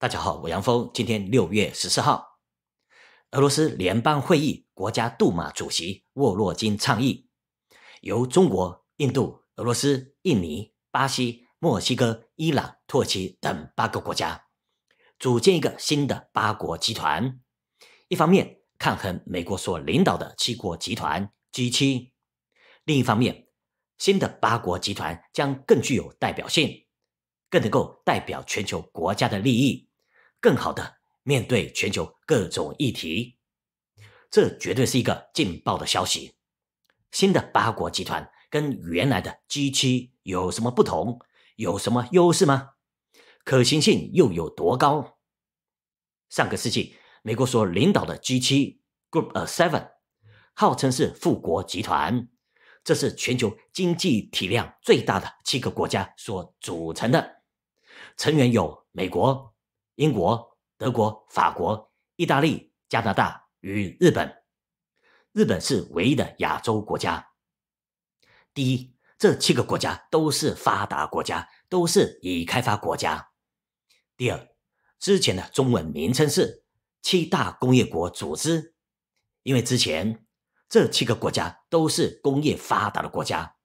大家好，我杨峰。今天六月十四号，俄罗斯联邦会议国家杜马主席沃洛金倡议，由中国、印度、俄罗斯、印尼、巴西、墨西哥、伊朗、土耳其等八个国家组建一个新的八国集团。一方面抗衡美国所领导的七国集团 G 七，另一方面，新的八国集团将更具有代表性，更能够代表全球国家的利益。更好的面对全球各种议题，这绝对是一个劲爆的消息。新的八国集团跟原来的 G 七有什么不同？有什么优势吗？可行性又有多高？上个世纪，美国所领导的 G 七 （Group of Seven） 号称是富国集团，这是全球经济体量最大的七个国家所组成的。成员有美国。英国、德国、法国、意大利、加拿大与日本，日本是唯一的亚洲国家。第一，这七个国家都是发达国家，都是已开发国家。第二，之前的中文名称是“七大工业国组织”，因为之前这七个国家都是工业发达的国家，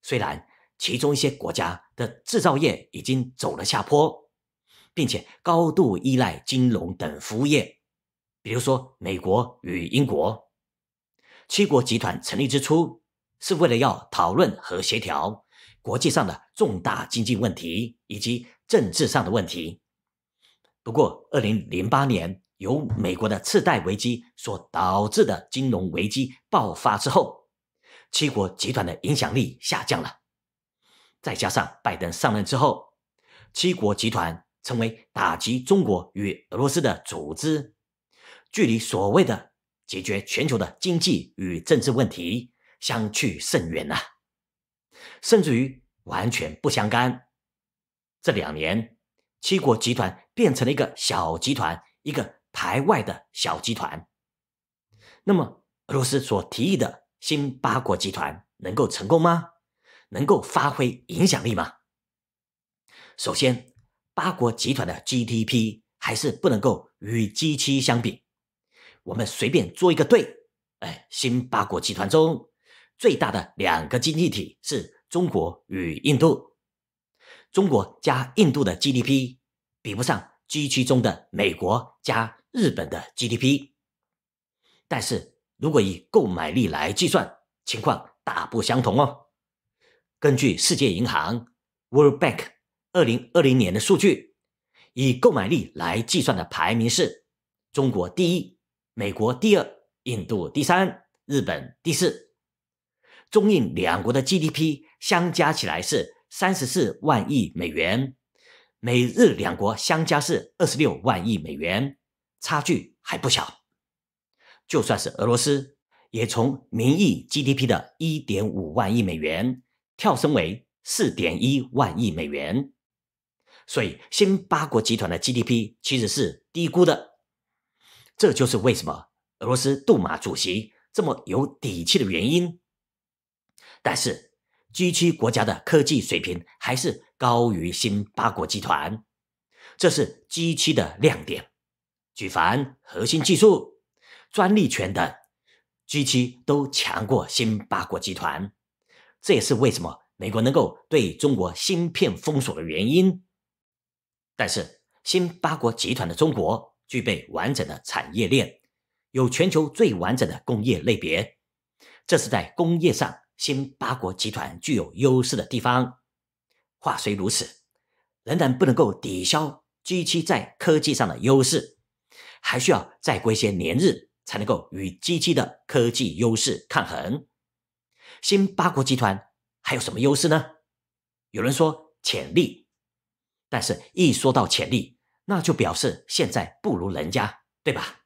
虽然其中一些国家的制造业已经走了下坡。并且高度依赖金融等服务业，比如说美国与英国，七国集团成立之初是为了要讨论和协调国际上的重大经济问题以及政治上的问题。不过，二零零八年由美国的次贷危机所导致的金融危机爆发之后，七国集团的影响力下降了。再加上拜登上任之后，七国集团。成为打击中国与俄罗斯的组织，距离所谓的解决全球的经济与政治问题相去甚远呐，甚至于完全不相干。这两年，七国集团变成了一个小集团，一个排外的小集团。那么，俄罗斯所提议的新八国集团能够成功吗？能够发挥影响力吗？首先。八国集团的 GDP 还是不能够与 G7 相比。我们随便做一个对，哎，新八国集团中最大的两个经济体是中国与印度，中国加印度的 GDP 比不上 G7 中的美国加日本的 GDP，但是如果以购买力来计算，情况大不相同哦。根据世界银行 World Bank。二零二零年的数据，以购买力来计算的排名是：中国第一，美国第二，印度第三，日本第四。中印两国的 GDP 相加起来是三十四万亿美元，美日两国相加是二十六万亿美元，差距还不小。就算是俄罗斯，也从名义 GDP 的一点五万亿美元跳升为四点一万亿美元。所以，新八国集团的 GDP 其实是低估的，这就是为什么俄罗斯杜马主席这么有底气的原因。但是，G 七国家的科技水平还是高于新八国集团，这是 G 七的亮点，举凡核心技术、专利权等，G 七都强过新八国集团。这也是为什么美国能够对中国芯片封锁的原因。但是，新八国集团的中国具备完整的产业链，有全球最完整的工业类别，这是在工业上新八国集团具有优势的地方。话虽如此，仍然不能够抵消 G7 在科技上的优势，还需要再过一些年日才能够与 G7 的科技优势抗衡。新八国集团还有什么优势呢？有人说潜力。但是，一说到潜力，那就表示现在不如人家，对吧？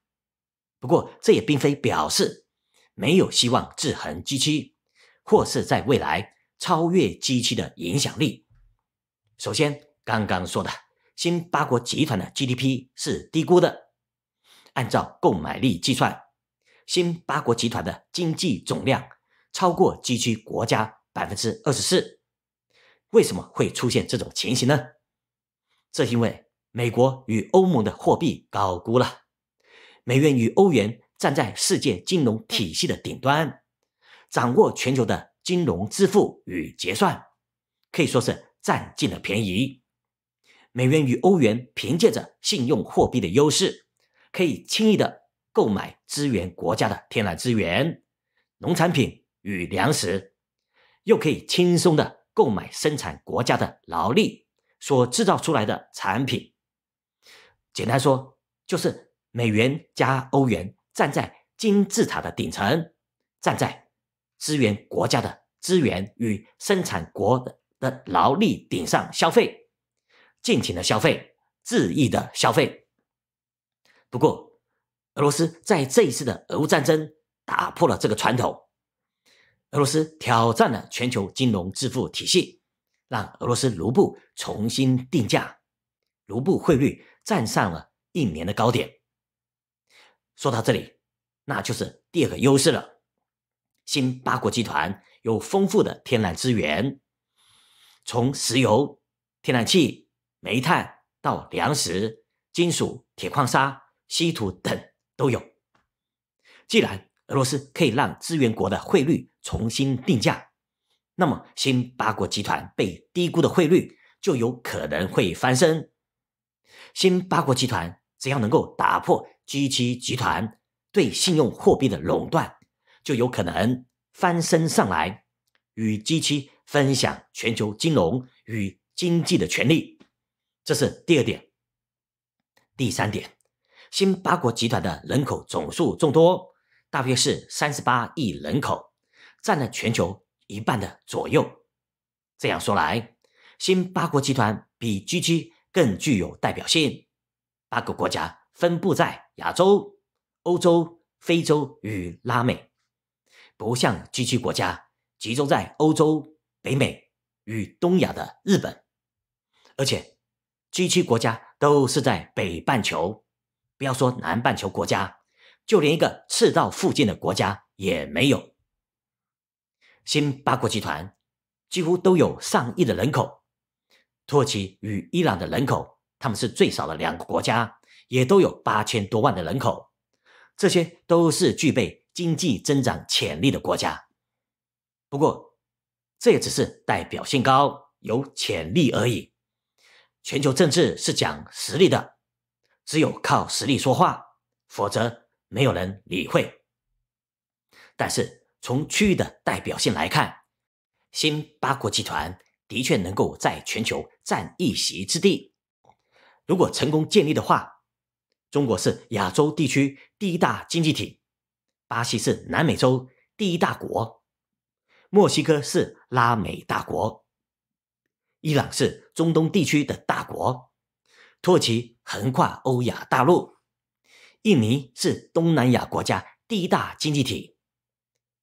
不过，这也并非表示没有希望制衡 G7，或是在未来超越 G7 的影响力。首先，刚刚说的新八国集团的 GDP 是低估的，按照购买力计算，新八国集团的经济总量超过 G7 国家百分之二十四。为什么会出现这种情形呢？这因为美国与欧盟的货币高估了，美元与欧元站在世界金融体系的顶端，掌握全球的金融支付与结算，可以说是占尽了便宜。美元与欧元凭借着信用货币的优势，可以轻易的购买资源国家的天然资源、农产品与粮食，又可以轻松的购买生产国家的劳力。所制造出来的产品，简单说就是美元加欧元站在金字塔的顶层，站在资源国家的资源与生产国的的劳力顶上消费，尽情的消费，恣意的消费。不过，俄罗斯在这一次的俄乌战争打破了这个传统，俄罗斯挑战了全球金融支付体系。让俄罗斯卢布重新定价，卢布汇率站上了一年的高点。说到这里，那就是第二个优势了：新八国集团有丰富的天然资源，从石油、天然气、煤炭到粮食、金属、铁矿砂、稀土等都有。既然俄罗斯可以让资源国的汇率重新定价。那么，新八国集团被低估的汇率就有可能会翻身。新八国集团只要能够打破 G 七集团对信用货币的垄断，就有可能翻身上来，与 G 七分享全球金融与经济的权利。这是第二点。第三点，新八国集团的人口总数众多，大约是三十八亿人口，占了全球。一半的左右。这样说来，新八国集团比 G 七更具有代表性。八个国家分布在亚洲、欧洲、非洲与拉美，不像 G 七国家集中在欧洲、北美与东亚的日本。而且，G 七国家都是在北半球，不要说南半球国家，就连一个赤道附近的国家也没有。新八国集团几乎都有上亿的人口，土耳其与伊朗的人口，他们是最少的两个国家，也都有八千多万的人口，这些都是具备经济增长潜力的国家。不过，这也只是代表性高、有潜力而已。全球政治是讲实力的，只有靠实力说话，否则没有人理会。但是。从区域的代表性来看，新八国集团的确能够在全球占一席之地。如果成功建立的话，中国是亚洲地区第一大经济体，巴西是南美洲第一大国，墨西哥是拉美大国，伊朗是中东地区的大国，土耳其横跨欧亚大陆，印尼是东南亚国家第一大经济体。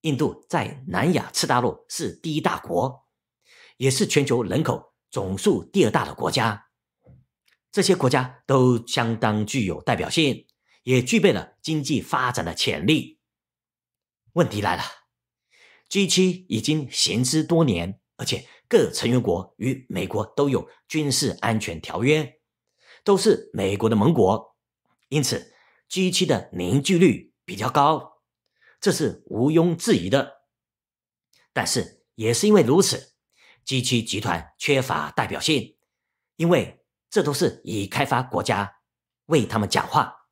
印度在南亚次大陆是第一大国，也是全球人口总数第二大的国家。这些国家都相当具有代表性，也具备了经济发展的潜力。问题来了，G 七已经行之多年，而且各成员国与美国都有军事安全条约，都是美国的盟国，因此 G 七的凝聚力比较高。这是毋庸置疑的，但是也是因为如此，G7 集团缺乏代表性，因为这都是以开发国家为他们讲话，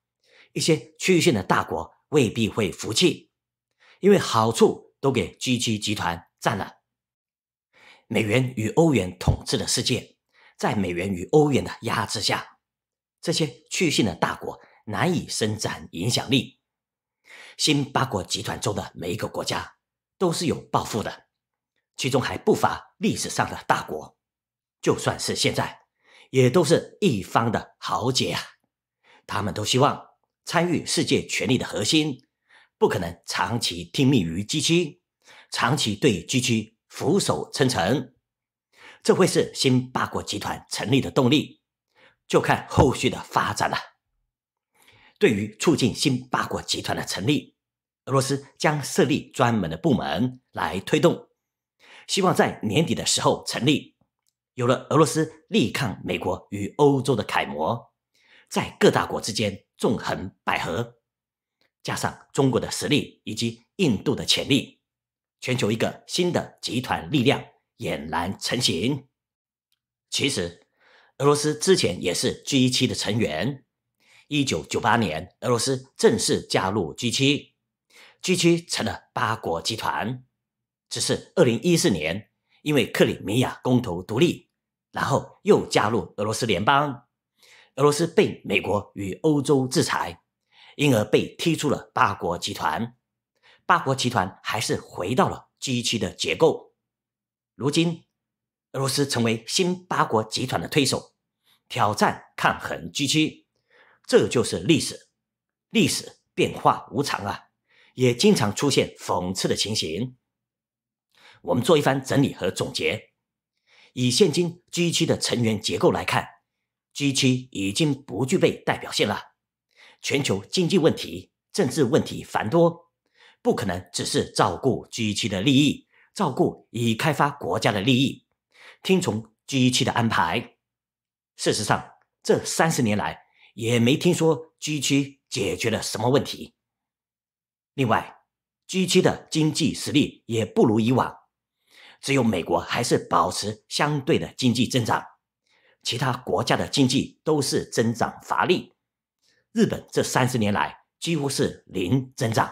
一些区域性的大国未必会服气，因为好处都给 G7 集团占了。美元与欧元统治的世界，在美元与欧元的压制下，这些区域性的大国难以伸展影响力。新八国集团中的每一个国家都是有抱负的，其中还不乏历史上的大国，就算是现在，也都是一方的豪杰啊！他们都希望参与世界权力的核心，不可能长期听命于 g 区，长期对 g 区俯首称臣，这会是新八国集团成立的动力，就看后续的发展了。对于促进新八国集团的成立，俄罗斯将设立专门的部门来推动，希望在年底的时候成立。有了俄罗斯力抗美国与欧洲的楷模，在各大国之间纵横捭阖，加上中国的实力以及印度的潜力，全球一个新的集团力量俨然成型。其实，俄罗斯之前也是 G7 的成员。一九九八年，俄罗斯正式加入 G7，G7 成了八国集团。只是二零一四年，因为克里米亚公投独立，然后又加入俄罗斯联邦，俄罗斯被美国与欧洲制裁，因而被踢出了八国集团。八国集团还是回到了 G7 的结构。如今，俄罗斯成为新八国集团的推手，挑战抗衡 G7。这就是历史，历史变化无常啊，也经常出现讽刺的情形。我们做一番整理和总结，以现今 G7 的成员结构来看，G7 已经不具备代表性了。全球经济问题、政治问题繁多，不可能只是照顾 G7 的利益，照顾已开发国家的利益，听从 G7 的安排。事实上，这三十年来。也没听说 G 区解决了什么问题。另外，G 区的经济实力也不如以往，只有美国还是保持相对的经济增长，其他国家的经济都是增长乏力。日本这三十年来几乎是零增长。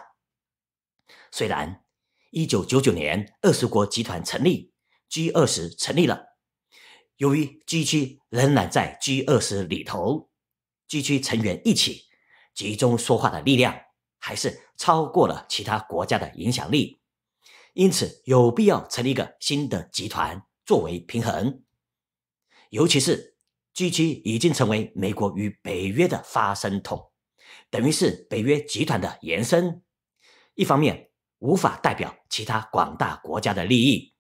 虽然一九九九年二十国集团成立，G 二十成立了，由于 G 区仍然在 G 二十里头。g 区成员一起集中说话的力量，还是超过了其他国家的影响力，因此有必要成立一个新的集团作为平衡。尤其是 G7 已经成为美国与北约的发声筒，等于是北约集团的延伸。一方面无法代表其他广大国家的利益，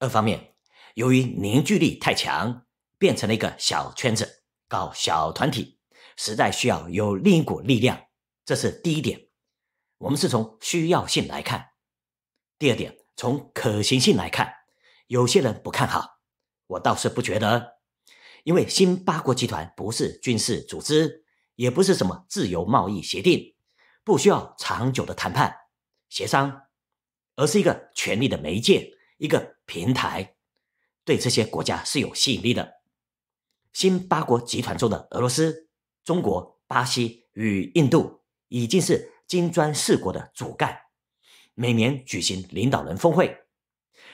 二方面由于凝聚力太强，变成了一个小圈子。搞小团体，实在需要有另一股力量，这是第一点。我们是从需要性来看。第二点，从可行性来看，有些人不看好，我倒是不觉得。因为新八国集团不是军事组织，也不是什么自由贸易协定，不需要长久的谈判协商，而是一个权力的媒介，一个平台，对这些国家是有吸引力的。新八国集团中的俄罗斯、中国、巴西与印度已经是金砖四国的主干，每年举行领导人峰会。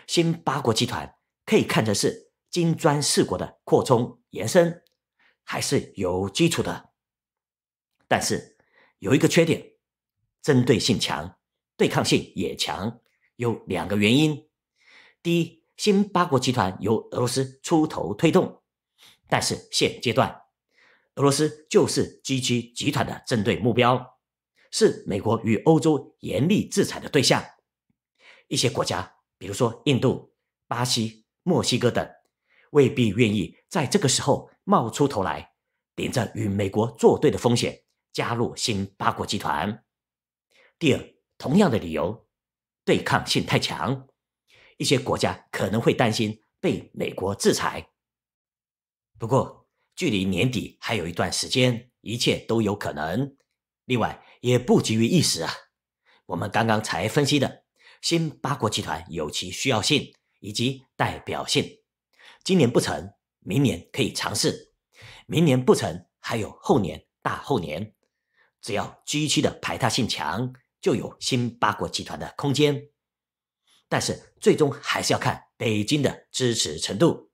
新八国集团可以看成是金砖四国的扩充延伸，还是有基础的。但是有一个缺点，针对性强，对抗性也强。有两个原因：第一，新八国集团由俄罗斯出头推动。但是现阶段，俄罗斯就是 G7 集团的针对目标，是美国与欧洲严厉制裁的对象。一些国家，比如说印度、巴西、墨西哥等，未必愿意在这个时候冒出头来，顶着与美国作对的风险加入新八国集团。第二，同样的理由，对抗性太强，一些国家可能会担心被美国制裁。不过，距离年底还有一段时间，一切都有可能。另外，也不急于一时啊。我们刚刚才分析的新八国集团有其需要性以及代表性，今年不成，明年可以尝试，明年不成，还有后年、大后年。只要 G 区的排他性强，就有新八国集团的空间。但是，最终还是要看北京的支持程度。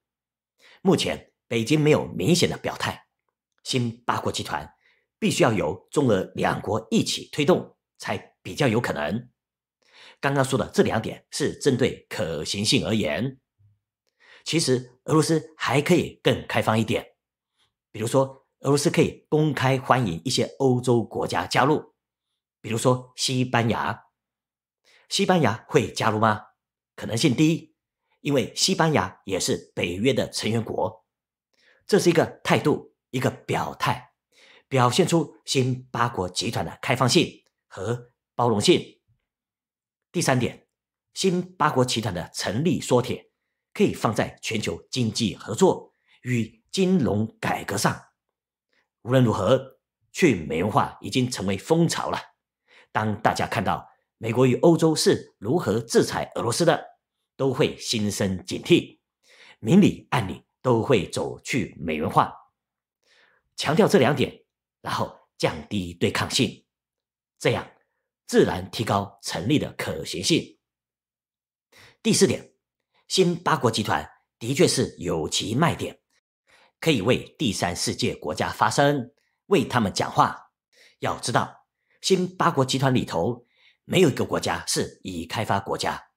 目前。北京没有明显的表态，新八国集团必须要由中俄两国一起推动才比较有可能。刚刚说的这两点是针对可行性而言。其实俄罗斯还可以更开放一点，比如说俄罗斯可以公开欢迎一些欧洲国家加入，比如说西班牙。西班牙会加入吗？可能性低，因为西班牙也是北约的成员国。这是一个态度，一个表态，表现出新八国集团的开放性和包容性。第三点，新八国集团的成立缩帖，可以放在全球经济合作与金融改革上。无论如何，去美元化已经成为风潮了。当大家看到美国与欧洲是如何制裁俄罗斯的，都会心生警惕，明里暗里。都会走去美元化，强调这两点，然后降低对抗性，这样自然提高成立的可行性。第四点，新八国集团的确是有其卖点，可以为第三世界国家发声，为他们讲话。要知道，新八国集团里头没有一个国家是已开发国家，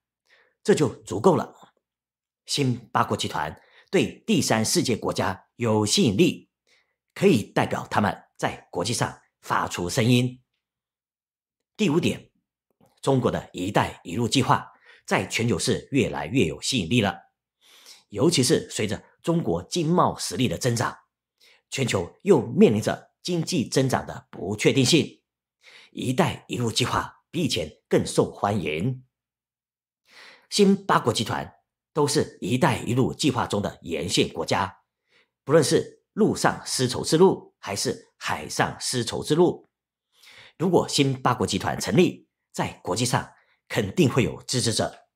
这就足够了。新八国集团。对第三世界国家有吸引力，可以代表他们在国际上发出声音。第五点，中国的一带一路计划在全球是越来越有吸引力了，尤其是随着中国经贸实力的增长，全球又面临着经济增长的不确定性，一带一路计划比以前更受欢迎。新八国集团。都是“一带一路”计划中的沿线国家，不论是陆上丝绸之路还是海上丝绸之路，如果新八国集团成立，在国际上肯定会有支持者，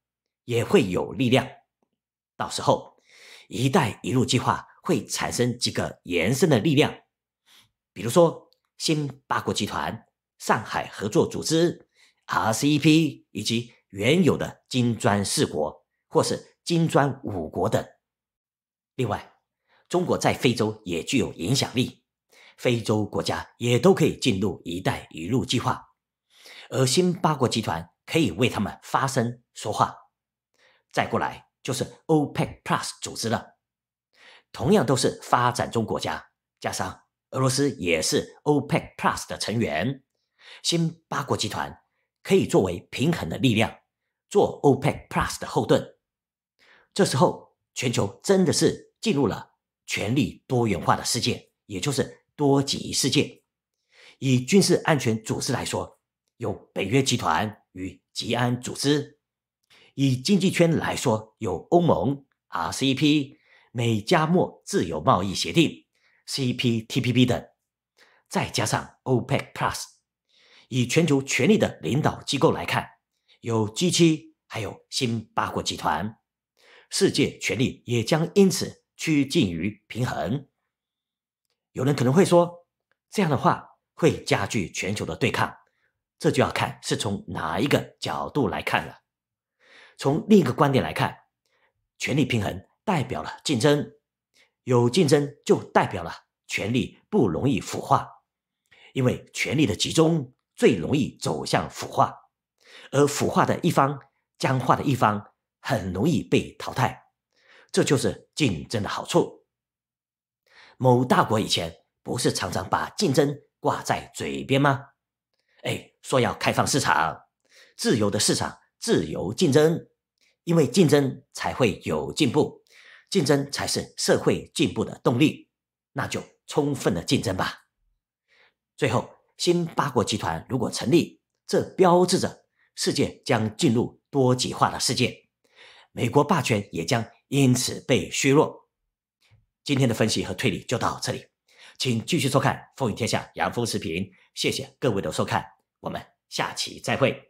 也会有力量。到时候，“一带一路”计划会产生几个延伸的力量，比如说新八国集团、上海合作组织、RCEP 以及原有的金砖四国，或是。金砖五国等，另外，中国在非洲也具有影响力，非洲国家也都可以进入“一带一路”计划，而新八国集团可以为他们发声说话。再过来就是 OPEC Plus 组织了，同样都是发展中国家，加上俄罗斯也是 OPEC Plus 的成员，新八国集团可以作为平衡的力量，做 OPEC Plus 的后盾。这时候，全球真的是进入了权力多元化的世界，也就是多极世界。以军事安全组织来说，有北约集团与吉安组织；以经济圈来说，有欧盟、RCEP、美加墨自由贸易协定、CPTPP 等，再加上 OPEC Plus。以全球权力的领导机构来看，有 G7，还有新八国集团。世界权力也将因此趋近于平衡。有人可能会说这样的话会加剧全球的对抗，这就要看是从哪一个角度来看了。从另一个观点来看，权力平衡代表了竞争，有竞争就代表了权力不容易腐化，因为权力的集中最容易走向腐化，而腐化的一方、僵化的一方。很容易被淘汰，这就是竞争的好处。某大国以前不是常常把竞争挂在嘴边吗？哎，说要开放市场，自由的市场，自由竞争，因为竞争才会有进步，竞争才是社会进步的动力，那就充分的竞争吧。最后，新八国集团如果成立，这标志着世界将进入多极化的世界。美国霸权也将因此被削弱。今天的分析和推理就到这里，请继续收看《风雨天下》杨峰视频。谢谢各位的收看，我们下期再会。